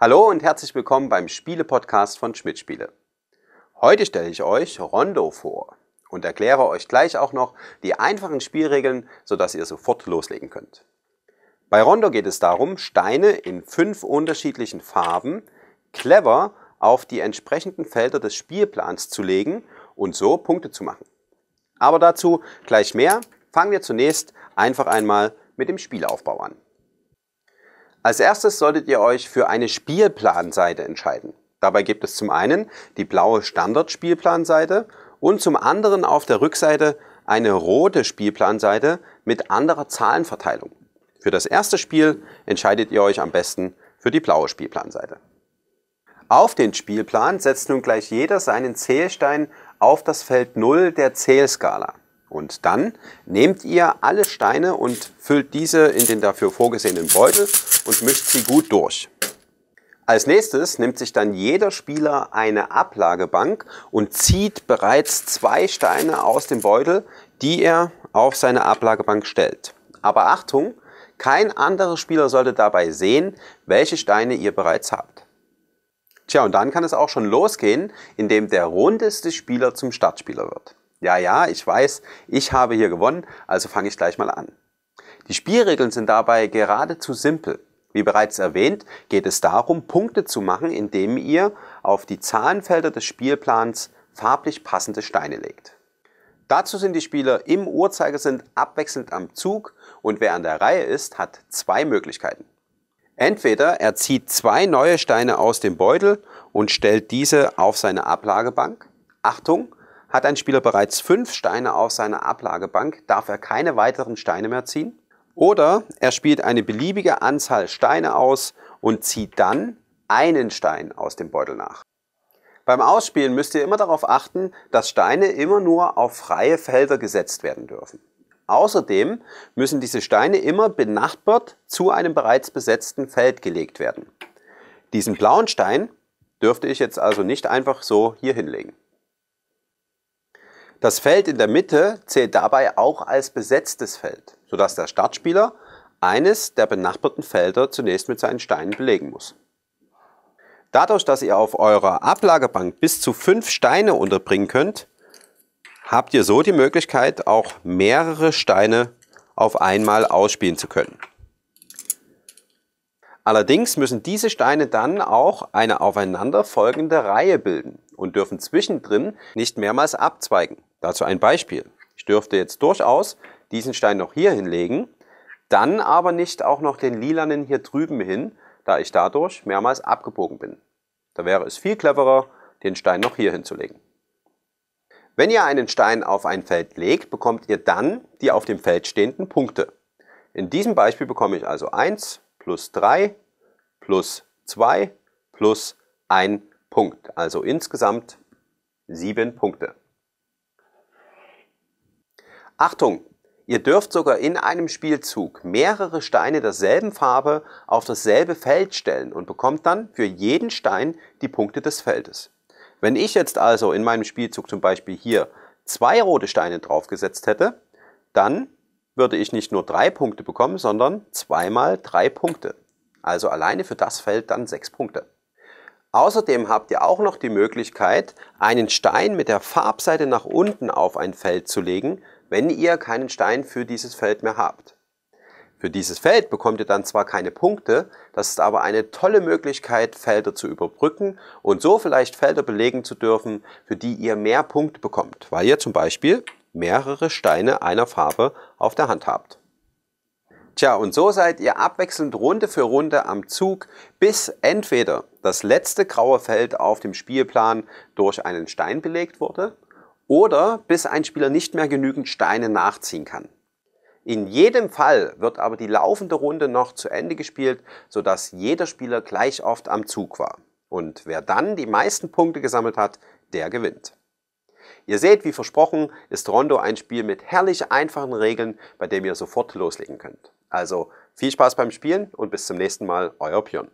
Hallo und herzlich willkommen beim Spiele-Podcast von Schmidt Spiele. Heute stelle ich euch Rondo vor und erkläre euch gleich auch noch die einfachen Spielregeln, sodass ihr sofort loslegen könnt. Bei Rondo geht es darum, Steine in fünf unterschiedlichen Farben clever auf die entsprechenden Felder des Spielplans zu legen und so Punkte zu machen. Aber dazu gleich mehr. Fangen wir zunächst einfach einmal mit dem Spielaufbau an. Als erstes solltet ihr euch für eine Spielplanseite entscheiden. Dabei gibt es zum einen die blaue Standard-Spielplanseite und zum anderen auf der Rückseite eine rote Spielplanseite mit anderer Zahlenverteilung. Für das erste Spiel entscheidet ihr euch am besten für die blaue Spielplanseite. Auf den Spielplan setzt nun gleich jeder seinen Zählstein auf das Feld 0 der Zählskala. Und dann nehmt ihr alle Steine und füllt diese in den dafür vorgesehenen Beutel und mischt sie gut durch. Als nächstes nimmt sich dann jeder Spieler eine Ablagebank und zieht bereits zwei Steine aus dem Beutel, die er auf seine Ablagebank stellt. Aber Achtung, kein anderer Spieler sollte dabei sehen, welche Steine ihr bereits habt. Tja, und dann kann es auch schon losgehen, indem der rundeste Spieler zum Startspieler wird. Ja, ja, ich weiß, ich habe hier gewonnen, also fange ich gleich mal an. Die Spielregeln sind dabei geradezu simpel. Wie bereits erwähnt, geht es darum, Punkte zu machen, indem ihr auf die Zahlenfelder des Spielplans farblich passende Steine legt. Dazu sind die Spieler im Uhrzeigersinn abwechselnd am Zug und wer an der Reihe ist, hat zwei Möglichkeiten. Entweder er zieht zwei neue Steine aus dem Beutel und stellt diese auf seine Ablagebank. Achtung, hat ein Spieler bereits fünf Steine auf seiner Ablagebank, darf er keine weiteren Steine mehr ziehen. Oder er spielt eine beliebige Anzahl Steine aus und zieht dann einen Stein aus dem Beutel nach. Beim Ausspielen müsst ihr immer darauf achten, dass Steine immer nur auf freie Felder gesetzt werden dürfen. Außerdem müssen diese Steine immer benachbart zu einem bereits besetzten Feld gelegt werden. Diesen blauen Stein dürfte ich jetzt also nicht einfach so hier hinlegen. Das Feld in der Mitte zählt dabei auch als besetztes Feld, sodass der Startspieler eines der benachbarten Felder zunächst mit seinen Steinen belegen muss. Dadurch, dass ihr auf eurer Ablagebank bis zu fünf Steine unterbringen könnt, habt ihr so die Möglichkeit, auch mehrere Steine auf einmal ausspielen zu können. Allerdings müssen diese Steine dann auch eine aufeinanderfolgende Reihe bilden und dürfen zwischendrin nicht mehrmals abzweigen. Dazu ein Beispiel. Ich dürfte jetzt durchaus diesen Stein noch hier hinlegen, dann aber nicht auch noch den lilanen hier drüben hin, da ich dadurch mehrmals abgebogen bin. Da wäre es viel cleverer, den Stein noch hier hinzulegen. Wenn ihr einen Stein auf ein Feld legt, bekommt ihr dann die auf dem Feld stehenden Punkte. In diesem Beispiel bekomme ich also 1 plus 3 plus 2 plus 1 Punkt. Also insgesamt 7 Punkte. Achtung! Ihr dürft sogar in einem Spielzug mehrere Steine derselben Farbe auf dasselbe Feld stellen und bekommt dann für jeden Stein die Punkte des Feldes. Wenn ich jetzt also in meinem Spielzug zum Beispiel hier zwei rote Steine draufgesetzt hätte, dann würde ich nicht nur drei Punkte bekommen, sondern zweimal drei Punkte. Also alleine für das Feld dann sechs Punkte. Außerdem habt ihr auch noch die Möglichkeit, einen Stein mit der Farbseite nach unten auf ein Feld zu legen, wenn ihr keinen Stein für dieses Feld mehr habt. Für dieses Feld bekommt ihr dann zwar keine Punkte, das ist aber eine tolle Möglichkeit, Felder zu überbrücken und so vielleicht Felder belegen zu dürfen, für die ihr mehr Punkte bekommt, weil ihr zum Beispiel mehrere Steine einer Farbe auf der Hand habt. Tja, und so seid ihr abwechselnd Runde für Runde am Zug, bis entweder das letzte graue Feld auf dem Spielplan durch einen Stein belegt wurde oder bis ein Spieler nicht mehr genügend Steine nachziehen kann. In jedem Fall wird aber die laufende Runde noch zu Ende gespielt, sodass jeder Spieler gleich oft am Zug war. Und wer dann die meisten Punkte gesammelt hat, der gewinnt. Ihr seht, wie versprochen, ist Rondo ein Spiel mit herrlich einfachen Regeln, bei dem ihr sofort loslegen könnt. Also viel Spaß beim Spielen und bis zum nächsten Mal, euer Björn.